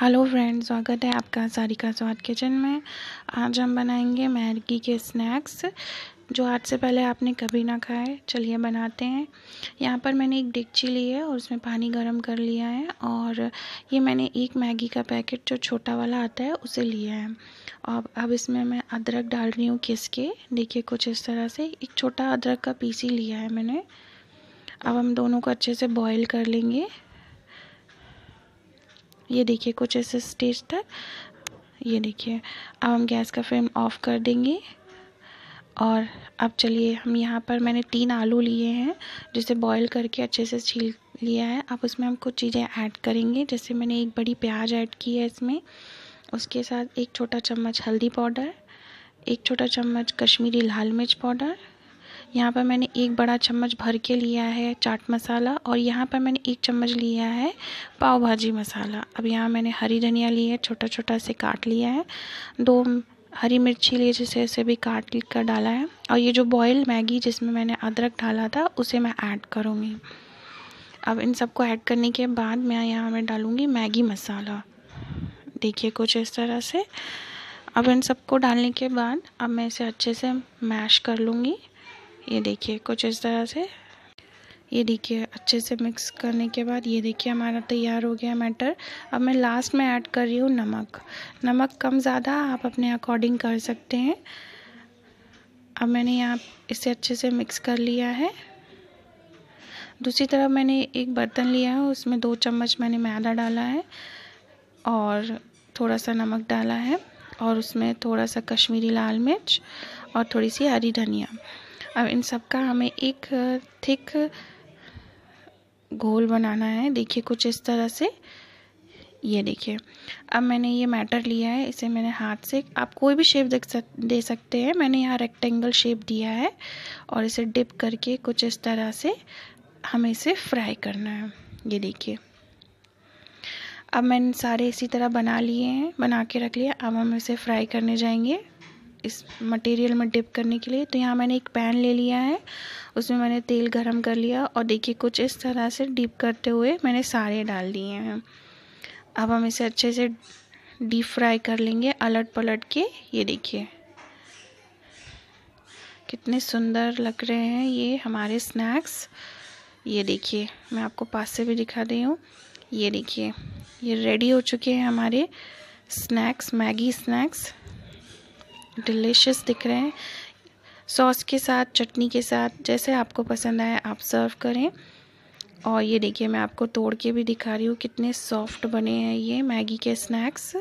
hello friend स्वागत है आपका सारिका स्वाद किचन में आज हम बनाएंगे मैगी के स्नैक्स जो आज से पहले आपने कभी ना खाए चलिए बनाते हैं यहाँ पर मैंने एक डिगची ली है और उसमें पानी गर्म कर लिया है और ये मैंने एक मैगी का पैकेट जो छोटा वाला आता है उसे लिया है और अब इसमें मैं अदरक डाल रही हूँ किस के देखिए कुछ इस तरह से एक छोटा अदरक का पीस ही लिया है मैंने अब हम दोनों को अच्छे से बॉयल कर लेंगे ये देखिए कुछ ऐसे स्टेज तक ये देखिए अब हम गैस का फ्लेम ऑफ कर देंगे और अब चलिए हम यहाँ पर मैंने तीन आलू लिए हैं जिसे बॉईल करके अच्छे से छील लिया है अब उसमें हम कुछ चीज़ें ऐड करेंगे जैसे मैंने एक बड़ी प्याज ऐड की है इसमें उसके साथ एक छोटा चम्मच हल्दी पाउडर एक छोटा चम्मच कश्मीरी लाल मिर्च पाउडर यहाँ पर मैंने एक बड़ा चम्मच भर के लिया है चाट मसाला और यहाँ पर मैंने एक चम्मच लिया है पाव भाजी मसाला अब यहाँ मैंने हरी धनिया ली है छोटा छोटा से काट लिया है दो हरी मिर्ची लिए जिसे इसे भी काट कर डाला है और ये जो बॉयल मैगी जिसमें मैंने अदरक डाला था उसे मैं ऐड करूँगी अब इन सबको ऐड करने के बाद मैं यहाँ में डालूँगी मैगी मसाला देखिए कुछ इस तरह से अब इन सबको डालने के बाद अब मैं इसे अच्छे से मैश कर लूँगी ये देखिए कुछ इस तरह से ये देखिए अच्छे से मिक्स करने के बाद ये देखिए हमारा तैयार हो गया मैटर अब मैं लास्ट में ऐड कर रही हूँ नमक नमक कम ज़्यादा आप अपने अकॉर्डिंग कर सकते हैं अब मैंने यहाँ इसे अच्छे से मिक्स कर लिया है दूसरी तरफ मैंने एक बर्तन लिया है उसमें दो चम्मच मैंने मैदा डाला है और थोड़ा सा नमक डाला है और उसमें थोड़ा सा कश्मीरी लाल मिर्च और थोड़ी सी हरी धनिया अब इन सब का हमें एक थिक घोल बनाना है देखिए कुछ इस तरह से ये देखिए अब मैंने ये मैटर लिया है इसे मैंने हाथ से आप कोई भी शेप देख सक दे सकते हैं मैंने यहाँ रेक्टेंगल शेप दिया है और इसे डिप करके कुछ इस तरह से हमें इसे फ्राई करना है ये देखिए अब मैंने सारे इसी तरह बना लिए हैं बना के रख लिया अब हम इसे फ्राई करने जाएंगे इस मटेरियल में डिप करने के लिए तो यहाँ मैंने एक पैन ले लिया है उसमें मैंने तेल गरम कर लिया और देखिए कुछ इस तरह से डिप करते हुए मैंने सारे डाल दिए हैं अब हम इसे अच्छे से डीप फ्राई कर लेंगे अलट पलट के ये देखिए कितने सुंदर लग रहे हैं ये हमारे स्नैक्स ये देखिए मैं आपको पास से भी दिखा रही हूँ ये देखिए ये रेडी हो चुके हैं हमारे स्नैक्स मैगी स्नैक्स डिलीशियस दिख रहे हैं सॉस के साथ चटनी के साथ जैसे आपको पसंद आए आप सर्व करें और ये देखिए मैं आपको तोड़ के भी दिखा रही हूँ कितने सॉफ्ट बने हैं ये मैगी के स्नैक्स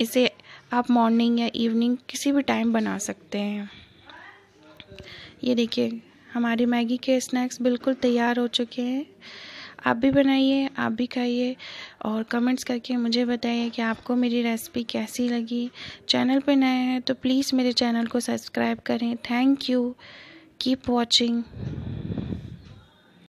इसे आप मॉर्निंग या इवनिंग किसी भी टाइम बना सकते हैं ये देखिए हमारी मैगी के स्नैक्स बिल्कुल तैयार हो चुके हैं आप भी बनाइए आप भी खाइए और कमेंट्स करके मुझे बताइए कि आपको मेरी रेसिपी कैसी लगी चैनल पर नए हैं तो प्लीज़ मेरे चैनल को सब्सक्राइब करें थैंक यू कीप वॉचिंग